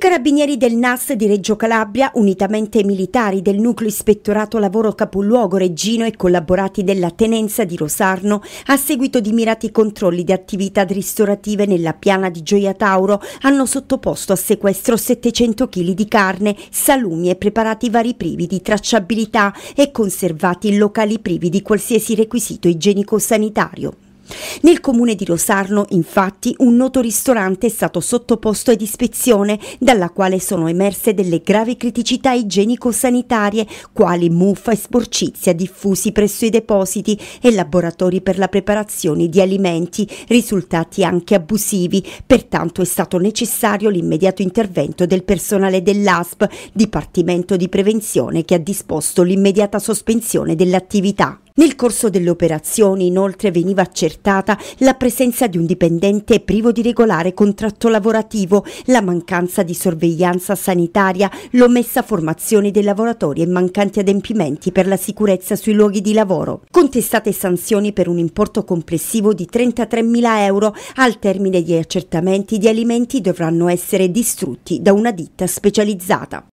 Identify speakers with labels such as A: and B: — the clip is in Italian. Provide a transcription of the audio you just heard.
A: carabinieri del NAS di Reggio Calabria, unitamente ai militari del nucleo ispettorato lavoro capoluogo Reggino e collaborati della tenenza di Rosarno, a seguito di mirati controlli di attività ristorative nella piana di Gioia Tauro, hanno sottoposto a sequestro 700 kg di carne, salumi e preparati vari privi di tracciabilità e conservati in locali privi di qualsiasi requisito igienico-sanitario. Nel comune di Rosarno, infatti, un noto ristorante è stato sottoposto ad ispezione, dalla quale sono emerse delle gravi criticità igienico-sanitarie, quali muffa e sporcizia diffusi presso i depositi e laboratori per la preparazione di alimenti, risultati anche abusivi. Pertanto è stato necessario l'immediato intervento del personale dell'ASP, Dipartimento di Prevenzione, che ha disposto l'immediata sospensione dell'attività. Nel corso delle operazioni inoltre veniva accertata la presenza di un dipendente privo di regolare contratto lavorativo, la mancanza di sorveglianza sanitaria, l'omessa formazione dei lavoratori e mancanti adempimenti per la sicurezza sui luoghi di lavoro. Contestate sanzioni per un importo complessivo di 33.000 euro. Al termine degli accertamenti gli alimenti dovranno essere distrutti da una ditta specializzata.